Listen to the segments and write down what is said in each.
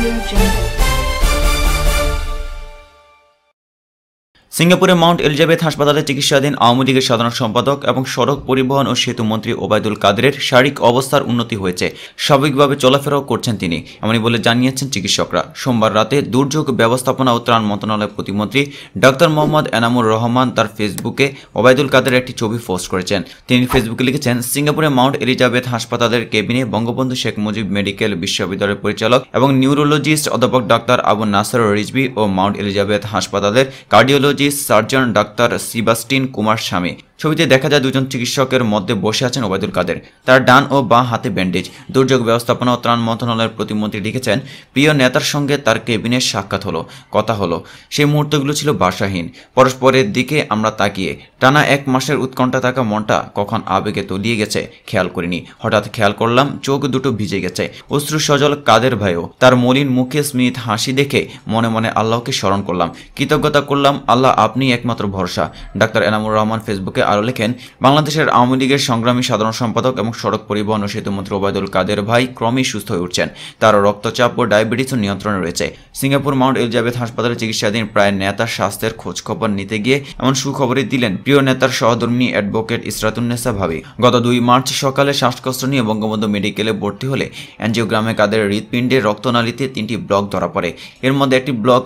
We are gentle. সিঙ্গাপুরে Mount Elizabeth হাসপাতালে চিকিৎসাধীন আওয়ামী লীগের সাধারণ সম্পাদক এবং সড়ক পরিবহন ও সেতু মন্ত্রী ওবায়দুল কাদের শারীরিক অবস্থার উন্নতি হয়েছে স্বাভাবিকভাবে চলাফেরাও করছেন তিনি এমনই বলে জানিয়েছেন চিকিৎসকরা সোমবার রাতে দুর্যোগ ব্যবস্থাপনা ও ত্রাণ মন্ত্রণালয়ের প্রতিমন্ত্রী ডাক্তার মোহাম্মদ এনামুর রহমান তার ফেসবুকে ওবায়দুল কাদের একটি ছবি পোস্ট করেছেন তিনি ফেসবুকে লিখেছেন সিঙ্গাপুরে মাউন্ট এলিজাবেথ হাসপাতালের কেবিনে বঙ্গবন্ধু শেখ মুজিব মেডিকেল বিশ্ববিদ্যালয়ের পরিচালক এবং নিউরোলজিস্ট অধ্যাপক ডাক্তার আবু নাসার রিজবি ও মাউন্ট এলিজাবেথ হাসপাতালের cardiology British surgeon doctor Sebastian Kumar Swamy ছবিতে দেখা যায় দুজন চিকিৎসকের মধ্যে বসে আছেন ওবায়দুল কাদের তার ডান ও বাঁ হাতে ব্যান্ডেজ দুর্যোগ ব্যবস্থাপনা ও ত্রাণ মন্ত্রণালয়ের প্রতিমন্ত্রী লিখেছেন প্রিয় নেতার সঙ্গে তার কেবিনের সাক্ষাৎ হলো কথা হলো সেই মুহূর্তগুলো ছিল বাসাহীন পরস্পরের দিকে আমরা তাকিয়ে টানা এক মাসের উৎকণ্ঠা থাকা মনটা কখন আবেগে তলিয়ে গেছে খেয়াল করিনি হঠাৎ খেয়াল করলাম চোখ দুটো ভিজে গেছে অশ্রু সজল কাদের ভাইও তার মলিন মুখে স্মিত হাসি দেখে মনে মনে আল্লাহকে স্মরণ করলাম কৃতজ্ঞতা করলাম আল্লাহ আপনি একমাত্র ভরসা ডাক্তার এনামুর রহমান ফেসবুকে আরও লেখেন বাংলাদেশের আওয়ামী লীগের সংগ্রামী সাধারণ সম্পাদক এবং সড়ক পরিবহন ও সেতুমন্ত্রী ওবায়দুল কাদের ভাই ক্রমেই সুস্থ হয়ে উঠছেন তারও রক্তচাপ ও ডায়াবেটিসও নিয়ন্ত্রণে রয়েছে সিঙ্গাপুর মাউন্ট এলিজাবেথ হাসপাতালে চিকিৎসাধীন প্রায় নেতার স্বাস্থ্যের খোঁজখবর নিতে গিয়ে এমন সুখবরই দিলেন প্রিয় নেতার সহধর্মী অ্যাডভোকেট ইসরাতুন্নেসা ভাবি গত দুই মার্চ সকালে শ্বাসকষ্ট নিয়ে বঙ্গবন্ধু মেডিকেলে ভর্তি হলে এনজিওগ্রামে কাদের হৃৎপিণ্ডে রক্তনালীতে তিনটি ব্লক ধরা পড়ে এর মধ্যে একটি ব্লক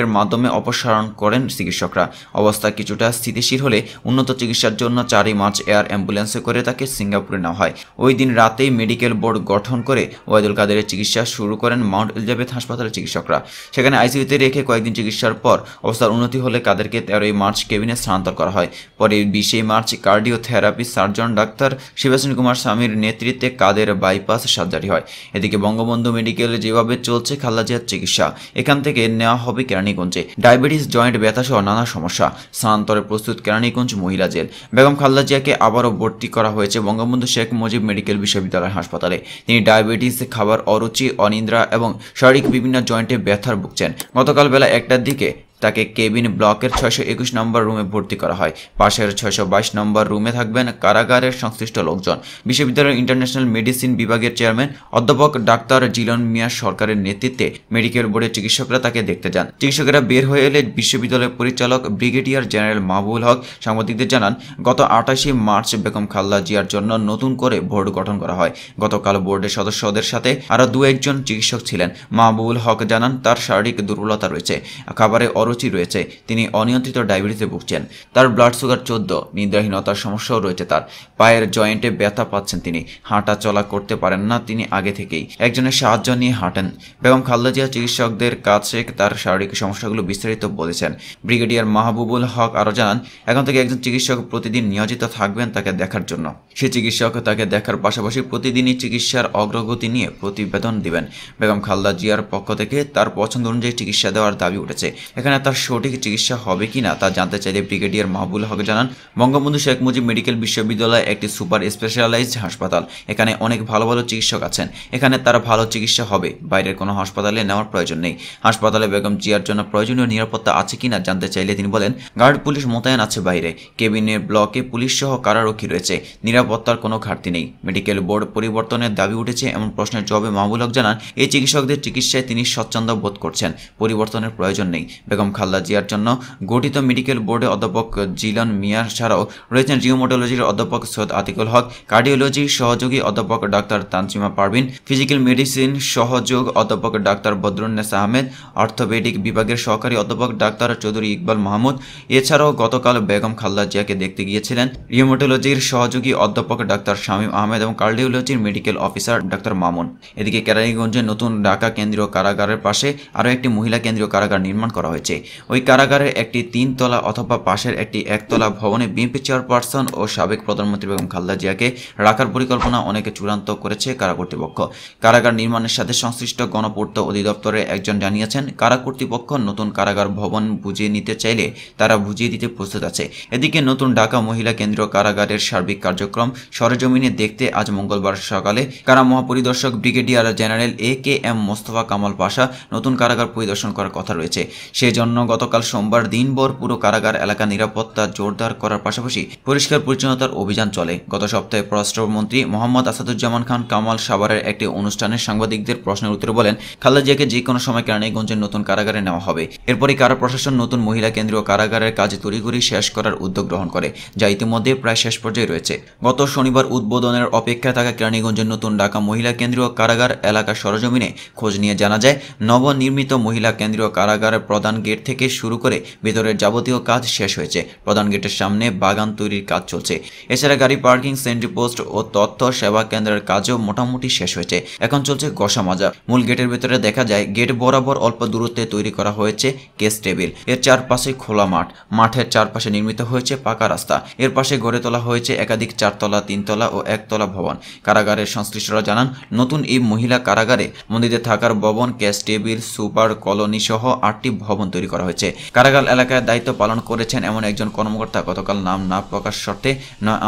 এর মাধ্যমে অপসারণ করেন চিকিৎসক চিকিৎসকরা অবস্থা কিছুটা স্থিতিশীল হলে উন্নত চিকিৎসার জন্য চারই মার্চ এয়ার অ্যাম্বুলেন্সে করে তাকে সিঙ্গাপুরে নেওয়া হয় ওই দিন রাতেই মেডিকেল বোর্ড গঠন করে ওয়াইদুল কাদেরের চিকিৎসা শুরু করেন মাউন্ট এলিজাবেথ হাসপাতালের চিকিৎসকরা সেখানে আইসিইউতে রেখে কয়েকদিন চিকিৎসার পর অবস্থার উন্নতি হলে কাদেরকে তেরোই মার্চ কেবিনে স্থানান্তর করা হয় পরে বিশেই March cardiotherapy surgeon doctor Shibasan Kumar স্বামীর নেতৃত্বে কাদের বাইপাস সার্জারি হয় এদিকে বঙ্গবন্ধু মেডিকেলে যেভাবে চলছে খালাজিয়ার চিকিৎসা এখান থেকে নেওয়া হবে কেরানীগঞ্জে ডায়াবেটিস জয়েন্ট ব্যথাসহ নানা নানা সমস্যা স্থানান্তরে প্রস্তুত কেরানীগঞ্জ মহিলা জেল বেগম খালদা জিয়াকে আবারও ভর্তি করা হয়েছে বঙ্গবন্ধু শেখ মুজিব মেডিকেল বিশ্ববিদ্যালয় হাসপাতালে তিনি ডায়াবেটিস খাবার অরুচি অনিন্দ্রা এবং শারীরিক বিভিন্ন জয়েন্টে ব্যথার ভুগছেন গতকাল বেলা একটার দিকে তাকে কেবিন ব্লকের ছয়শো একুশ নম্বর রুমে ভর্তি করা হয় পাশের ছয়শো বাইশ নম্বর রুমে থাকবেন কারাগারের সংশ্লিষ্ট লোকজন বিশ্ববিদ্যালয়ের ইন্টারন্যাশনাল মেডিসিন বিভাগের চেয়ারম্যান অধ্যাপক ডাক্তার জিলন মিয়া সরকারের নেতৃত্বে মেডিকেল বোর্ডের চিকিৎসকরা তাকে দেখতে যান চিকিৎসকেরা বের হয়ে এলে বিশ্ববিদ্যালয়ের পরিচালক ব্রিগেডিয়ার জেনারেল মাহবুল হক সাংবাদিকদের জানান গত আটাশে মার্চ বেগম খাল্লা জিয়ার জন্য নতুন করে বোর্ড গঠন করা হয় গতকাল বোর্ডের সদস্যদের সাথে আরও দু একজন চিকিৎসক ছিলেন মাহবুল হক জানান তার শারীরিক দুর্বলতা রয়েছে খাবারে অর অরুচি রয়েছে তিনি অনিয়ন্ত্রিত ডায়াবেটিসে ভুগছেন তার ব্লাড সুগার চোদ্দ নিদ্রাহীনতার সমস্যাও রয়েছে তার পায়ের জয়েন্টে ব্যথা পাচ্ছেন তিনি হাঁটা চলা করতে পারেন না তিনি আগে থেকেই একজনের সাহায্য নিয়ে হাঁটেন বেগম খালদা জিয়া চিকিৎসকদের কাছে তার শারীরিক সমস্যাগুলো বিস্তারিত বলেছেন ব্রিগেডিয়ার মাহবুবুল হক আরও জানান এখন থেকে একজন চিকিৎসক প্রতিদিন নিয়োজিত থাকবেন তাকে দেখার জন্য সে চিকিৎসক তাকে দেখার পাশাপাশি প্রতিদিনই চিকিৎসার অগ্রগতি নিয়ে প্রতিবেদন দিবেন বেগম খালদা জিয়ার পক্ষ থেকে তার পছন্দ অনুযায়ী চিকিৎসা দেওয়ার দাবি উঠেছে এখানে হাসপাতালে হ্যাঁ, তার সঠিক চিকিৎসা হবে কি না তা জানতে চাইলে ব্রিগেডিয়ার মাহবুল হক জানান বঙ্গবন্ধু শেখ মুজিব মেডিকেল বিশ্ববিদ্যালয় একটি সুপার স্পেশালাইজড হাসপাতাল এখানে অনেক ভালো ভালো চিকিৎসক আছেন এখানে তারা ভালো চিকিৎসা হবে বাইরের কোনো হাসপাতালে নেওয়ার প্রয়োজন নেই হাসপাতালে বেগম জিয়ার জন্য প্রয়োজনীয় নিরাপত্তা আছে কিনা জানতে চাইলে তিনি বলেন গার্ড পুলিশ মোতায়েন আছে বাইরে কেবিনের ব্লকে পুলিশ সহ কারারক্ষী রয়েছে নিরাপত্তার কোনো ঘাটতি নেই মেডিকেল বোর্ড পরিবর্তনের দাবি উঠেছে এমন প্রশ্নের জবাবে মাহবুল হক জানান এই চিকিৎসকদের চিকিৎসায় তিনি স্বচ্ছন্দ বোধ করছেন পরিবর্তনের প্রয়োজন নেই বেগম আলম খালদা জিয়ার জন্য গঠিত মেডিকেল বোর্ডে অধ্যাপক জিলান মিয়া ছাড়াও রয়েছেন রিওমোটোলজির অধ্যাপক সৈয়দ আতিকুল হক কার্ডিওলজি সহযোগী অধ্যাপক doctor Tansima Parvin physical medicine সহযোগ অধ্যাপক ডাক্তার বদরুন্নেস আহমেদ অর্থোপেডিক বিভাগের সহকারী অধ্যাপক ডাক্তার চৌধুরী ইকবাল মাহমুদ এছাড়াও গতকাল বেগম খালদা জিয়াকে দেখতে গিয়েছিলেন রিওমোটোলজির সহযোগী অধ্যাপক ডাক্তার শামীম আহমেদ এবং কার্ডিওলজির মেডিকেল অফিসার ডাক্তার মামুন এদিকে কেরানীগঞ্জের নতুন ঢাকা কেন্দ্রীয় কারাগারের পাশে আরও একটি মহিলা কেন্দ্রীয় কারাগার নির্মাণ করা হয়েছে ওই কারাগারের একটি তিনতলা অথবা পাশের একটি একতলা ভবনে বিএনপি চেয়ারপারসন ও সাবেক প্রধানমন্ত্রী বেগম খালদা জিয়াকে রাখার পরিকল্পনা অনেকে চূড়ান্ত করেছে কারা কর্তৃপক্ষ কারাগার নির্মাণের সাথে সংশ্লিষ্ট গণপূর্ত অধিদপ্তরের একজন জানিয়েছেন কারা কর্তৃপক্ষ নতুন কারাগার ভবন বুঝিয়ে নিতে চাইলে তারা বুঝিয়ে দিতে প্রস্তুত আছে এদিকে নতুন ঢাকা মহিলা কেন্দ্র কারাগারের সার্বিক কার্যক্রম সরেজমিনে দেখতে আজ মঙ্গলবার সকালে কারা মহাপরিদর্শক brigadier general A K M Mostafa Kamal Pasha নতুন কারাগার পরিদর্শন করার কথা রয়েছে সেজন্য জন্য গতকাল সোমবার দিনভর পুরো কারাগার এলাকা নিরাপত্তা জোরদার করার পাশাপাশি পরিষ্কার পরিচ্ছন্নতার অভিযান চলে গত সপ্তাহে পররাষ্ট্রমন্ত্রী মোহাম্মদ আসাদুজ্জামান খান কামাল সাভারের একটি অনুষ্ঠানে সাংবাদিকদের প্রশ্নের উত্তরে বলেন খালেদা জিয়াকে যে কোনো সময় কেরানীগঞ্জের নতুন কারাগারে নেওয়া হবে এরপরই কারা প্রশাসন নতুন মহিলা কেন্দ্রীয় কারাগারের কাজ তড়িঘড়ি শেষ করার উদ্যোগ গ্রহণ করে যা ইতিমধ্যে প্রায় শেষ পর্যায়ে রয়েছে গত শনিবার উদ্বোধনের অপেক্ষায় থাকা কেরানীগঞ্জের নতুন ঢাকা মহিলা কেন্দ্রীয় কারাগার এলাকা সরজমিনে খোঁজ নিয়ে জানা যায় নবনির্মিত মহিলা কেন্দ্রীয় কারাগারের প্রধান গেট থেকে শুরু করে ভেতরের যাবতীয় কাজ শেষ হয়েছে প্রধান গেটের সামনে বাগান তৈরির কাজ চলছে এছাড়া গাড়ি পার্কিং সেন্ট্রি পোস্ট ও তথ্য সেবা কেন্দ্রের কাজও মোটামুটি শেষ হয়েছে এখন চলছে গসা মাজা মূল গেটের ভেতরে দেখা যায় গেট বরাবর অল্প দূরত্বে তৈরি করা হয়েছে কেস টেবিল এর চারপাশে খোলা মাঠ মাঠের চারপাশে নির্মিত হয়েছে পাকা রাস্তা এর পাশে গড়ে তোলা হয়েছে একাধিক চারতলা তিনতলা ও একতলা ভবন কারাগারের সংশ্লিষ্টরা জানান নতুন এই মহিলা কারাগারে মন্দিরে থাকার ভবন কেস টেবিল সুপার কলোনি সহ আটটি ভবন তৈরি করা হয়েছে কারাগার এলাকায় দায়িত্ব পালন করেছেন এমন একজন কর্মকর্তা গতকাল নাম না প্রকাশ শর্তে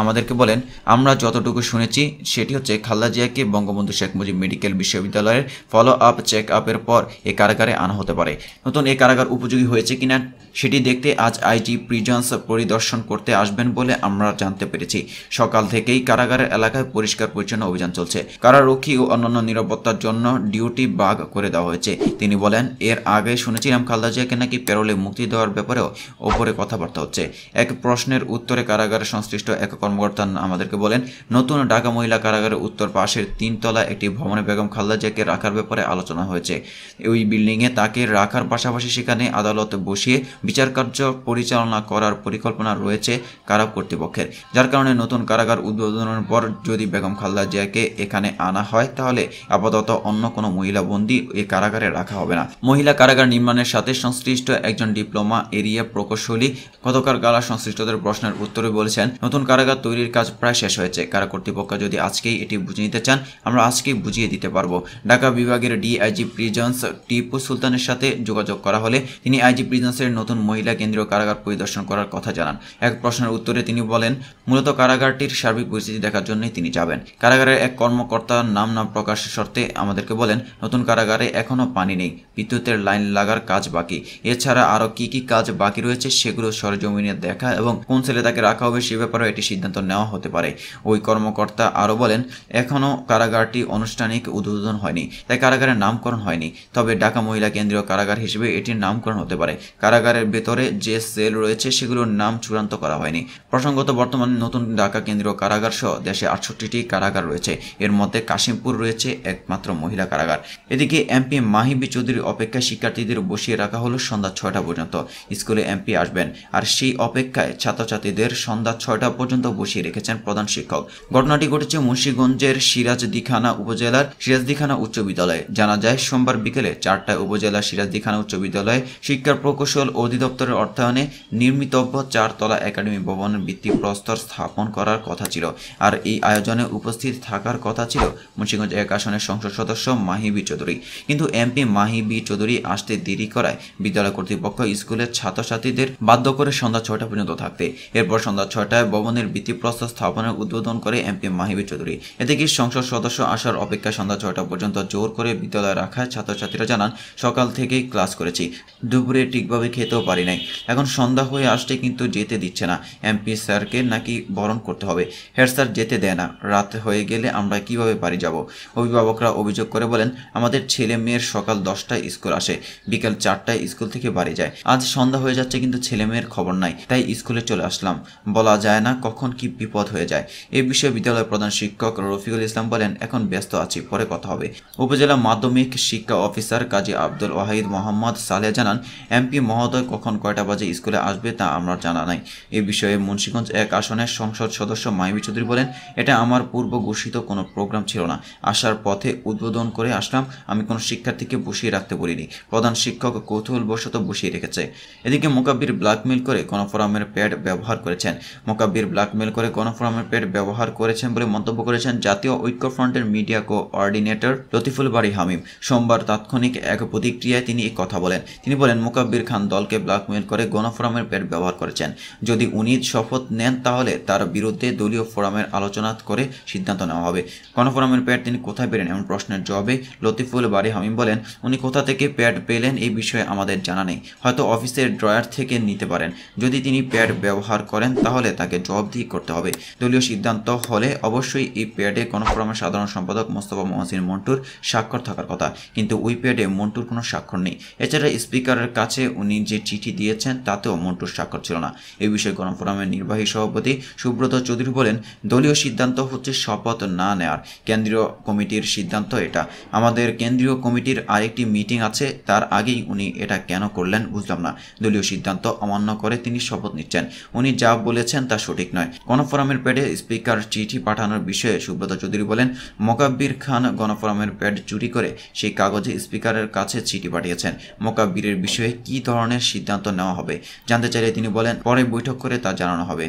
আমাদেরকে বলেন আমরা যতটুকু শুনেছি সেটি হচ্ছে খালদা জিয়াকে বঙ্গবন্ধু শেখ মুজিব মেডিকেল বিশ্ববিদ্যালয়ের ফলো আপ চেক আপের পর এই কারাগারে আনা হতে পারে নতুন এই কারাগার উপযোগী হয়েছে কিনা সেটি দেখতে আজ আইজি প্রিজন্স পরিদর্শন করতে আসবেন বলে আমরা জানতে পেরেছি সকাল থেকেই কারাগারের এলাকায় পরিষ্কার পরিচ্ছন্ন অভিযান চলছে কারারক্ষী ও অন্যান্য নিরাপত্তার জন্য ডিউটি বাঘ করে দেওয়া হয়েছে তিনি বলেন এর আগে শুনেছিলাম খালদা জিয়াকে নাকি প্যারোলে মুক্তি দেওয়ার ব্যাপারেও ওপরে কথাবার্তা হচ্ছে এক প্রশ্নের উত্তরে কারাগার সংশ্লিষ্ট এক কর্মকর্তা আমাদেরকে বলেন নতুন ঢাকা মহিলা কারাগারের উত্তর পাশের তিনতলা একটি ভবনে বেগম খালদাজিয়াকে রাখার ব্যাপারে আলোচনা হয়েছে ওই বিল্ডিংয়ে তাকে রাখার পাশাপাশি সেখানে আদালত বসিয়ে বিচার কার্য পরিচালনা করার পরিকল্পনা রয়েছে কারা কর্তৃপক্ষের যার কারণে নতুন কারাগার উদ্বোধনের পর যদি বেগম খালদা জিয়াকে এখানে আনা হয় তাহলে আপাতত অন্য কোনো মহিলা বন্দী এই কারাগারে রাখা হবে না মহিলা কারাগার নির্মাণের সাথে সংশ্লিষ্ট সংশ্লিষ্ট একজন ডিপ্লোমা এরিয়া প্রকৌশলী গতকাল গালা সংশ্লিষ্টদের প্রশ্নের উত্তরে বলেছেন নতুন কারাগার তৈরির কাজ প্রায় শেষ হয়েছে কারা কর্তৃপক্ষ যদি আজকেই এটি বুঝে নিতে চান আমরা আজকেই বুঝিয়ে দিতে পারবো ঢাকা বিভাগের ডিআইজি প্রিজন্স টিপু সুলতানের সাথে যোগাযোগ করা হলে তিনি আইজি প্রিজন্সের নতুন মহিলা কেন্দ্রীয় কারাগার পরিদর্শন করার কথা জানান এক প্রশ্নের উত্তরে তিনি বলেন মূলত কারাগারটির সার্বিক পরিস্থিতি দেখার জন্যই তিনি যাবেন কারাগারের এক কর্মকর্তার নাম না প্রকাশের শর্তে আমাদেরকে বলেন নতুন কারাগারে এখনও পানি নেই বিদ্যুতের লাইন লাগার কাজ বাকি এছাড়া আরও কি কি কাজ বাকি রয়েছে সেগুলো সরজমিনে দেখা এবং কোন সেলে তাকে রাখা হবে সে ব্যাপারেও এটি সিদ্ধান্ত নেওয়া হতে পারে ওই কর্মকর্তা আরও বলেন এখনও কারাগারটি আনুষ্ঠানিক উদ্বোধন হয়নি তাই কারাগারের নামকরণ হয়নি তবে ঢাকা মহিলা কেন্দ্রীয় কারাগার হিসেবে এটির নামকরণ হতে পারে কারাগারের ভেতরে যে সেল রয়েছে সেগুলোর নাম চূড়ান্ত করা হয়নি প্রসঙ্গত বর্তমানে নতুন ঢাকা কেন্দ্রীয় কারাগার সহ দেশে আটষট্টিটি কারাগার রয়েছে এর মধ্যে কাশিমপুর রয়েছে একমাত্র মহিলা কারাগার এদিকে এমপি মাহিবি চৌধুরীর অপেক্ষায় শিক্ষার্থীদের বসিয়ে রাখা হলো সন্ধ্যা ছয়টা পর্যন্ত স্কুলে এমপি আসবেন আর সেই অপেক্ষায় ছাত্রছাত্রীদের সন্ধ্যা ছয়টা পর্যন্ত বসিয়ে রেখেছেন প্রধান শিক্ষক ঘটনাটি ঘটেছে মুন্সীগঞ্জের সিরাজদিখানা উপজেলার সিরাজদিখানা উচ্চ বিদ্যালয়ে জানা যায় সোমবার বিকেলে চারটায় উপজেলার সিরাজদিখানা উচ্চ বিদ্যালয়ে শিক্ষার প্রকৌশল অধিদপ্তরের অর্থায়নে নির্মিতব্য চারতলা একাডেমি ভবনের ভিত্তি প্রস্তর স্থাপন করার কথা ছিল আর এই আয়োজনে উপস্থিত থাকার কথা ছিল মুন্সীগঞ্জ এক আসনের সংসদ সদস্য মাহিবি চৌধুরী কিন্তু এমপি মাহিবি চৌধুরী আসতে দেরি করায় বিদ্যালয় বিদ্যালয় কর্তৃপক্ষ স্কুলের ছাত্রছাত্রীদের বাধ্য করে সন্ধ্যা ছয়টা পর্যন্ত থাকতে এরপর সন্ধ্যা ছয়টায় ভবনের ভিত্তিপ্রস্তর স্থাপনের উদ্বোধন করে এমপি মাহিবি চৌধুরী এদিকে সংসদ সদস্য আসার অপেক্ষা সন্ধ্যা ছয়টা পর্যন্ত জোর করে বিদ্যালয় রাখায় ছাত্রছাত্রীরা জানান সকাল থেকেই ক্লাস করেছি দুপুরে ঠিকভাবে খেতেও পারি নাই এখন সন্ধ্যা হয়ে আসতে কিন্তু যেতে দিচ্ছে না এমপি স্যারকে নাকি বরণ করতে হবে হেড স্যার যেতে দেয় না রাত হয়ে গেলে আমরা কিভাবে বাড়ি যাব অভিভাবকরা অভিযোগ করে বলেন আমাদের ছেলে মেয়ের সকাল দশটায় স্কুল আসে বিকাল চারটায় স্কুল থেকে বাড়ি যায় আজ সন্ধ্যা হয়ে যাচ্ছে কিন্তু ছেলে মেয়ের খবর নাই তাই স্কুলে চলে আসলাম বলা যায় না কখন কি বিপদ হয়ে যায় এ বিষয়ে বিদ্যালয়ের প্রধান শিক্ষক রফিকুল ইসলাম বলেন এখন ব্যস্ত আছি পরে কথা হবে উপজেলা মাধ্যমিক শিক্ষা অফিসার কাজী আব্দুল ওয়াহিদ মোহাম্মদ সালে জানান এমপি মহোদয় কখন কয়টা বাজে স্কুলে আসবে তা আমরা জানা নাই এ বিষয়ে মুন্সীগঞ্জ এক আসনের সংসদ সদস্য মাহিবি চৌধুরী বলেন এটা আমার পূর্ব ঘোষিত কোনো প্রোগ্রাম ছিল না আসার পথে উদ্বোধন করে আসলাম আমি কোনো শিক্ষার্থীকে বসিয়ে রাখতে পারিনি প্রধান শিক্ষক কৌতূহল বসু বশত বসিয়ে রেখেছে এদিকে মোকাব্বির ব্ল্যাকমেল করে গণফোরামের প্যাড ব্যবহার করেছেন মোকাব্বির ব্ল্যাকমেল করে গণফোরামের প্যাড ব্যবহার করেছেন বলে মন্তব্য করেছেন জাতীয় ঐক্যফ্রন্টের মিডিয়া কোঅর্ডিনেটর লতিফুল বাড়ি হামিম সোমবার তাৎক্ষণিক এক প্রতিক্রিয়ায় তিনি এই কথা বলেন তিনি বলেন মোকাব্বির খান দলকে ব্ল্যাকমেল করে গণফোরামের প্যাড ব্যবহার করেছেন যদি উনি শপথ নেন তাহলে তার বিরুদ্ধে দলীয় ফোরামের আলোচনা করে সিদ্ধান্ত নেওয়া হবে গণফোরামের প্যাড তিনি কোথায় পেলেন এমন প্রশ্নের জবাবে লতিফুল বাড়ি হামিম বলেন উনি কোথা থেকে প্যাড পেলেন এই বিষয়ে আমাদের জানা নেই হয়তো অফিসের ড্রয়ার থেকে নিতে পারেন যদি তিনি প্যাড ব্যবহার করেন তাহলে তাকে জবাবদিহি করতে হবে দলীয় সিদ্ধান্ত হলে অবশ্যই এই প্যাডে গণফোরামের সাধারণ সম্পাদক মোস্তফা মহাসিন মন্টুর স্বাক্ষর থাকার কথা কিন্তু ওই প্যাডে মন্টুর কোনো স্বাক্ষর নেই এছাড়া স্পিকারের কাছে উনি যে চিঠি দিয়েছেন তাতেও মন্টুর স্বাক্ষর ছিল না এ বিষয়ে গণফোরামের নির্বাহী সভাপতি সুব্রত চৌধুরী বলেন দলীয় সিদ্ধান্ত হচ্ছে শপথ না নেওয়ার কেন্দ্রীয় কমিটির সিদ্ধান্ত এটা আমাদের কেন্দ্রীয় কমিটির আরেকটি মিটিং আছে তার আগেই উনি এটা কেন করলেন বুঝলাম না দলীয় সিদ্ধান্ত অমান্য করে তিনি শপথ নিচ্ছেন উনি যা বলেছেন তা সঠিক নয় গণফোরামের প্যাডে স্পিকার চিঠি পাঠানোর বিষয়ে সুব্রত চৌধুরী বলেন মোকাব্বির খান গণফোরামের প্যাড চুরি করে সেই কাগজে স্পিকারের কাছে চিঠি পাঠিয়েছেন মোকাব্বিরের বিষয়ে কি ধরনের সিদ্ধান্ত নেওয়া হবে জানতে চাইলে তিনি বলেন পরে বৈঠক করে তা জানানো হবে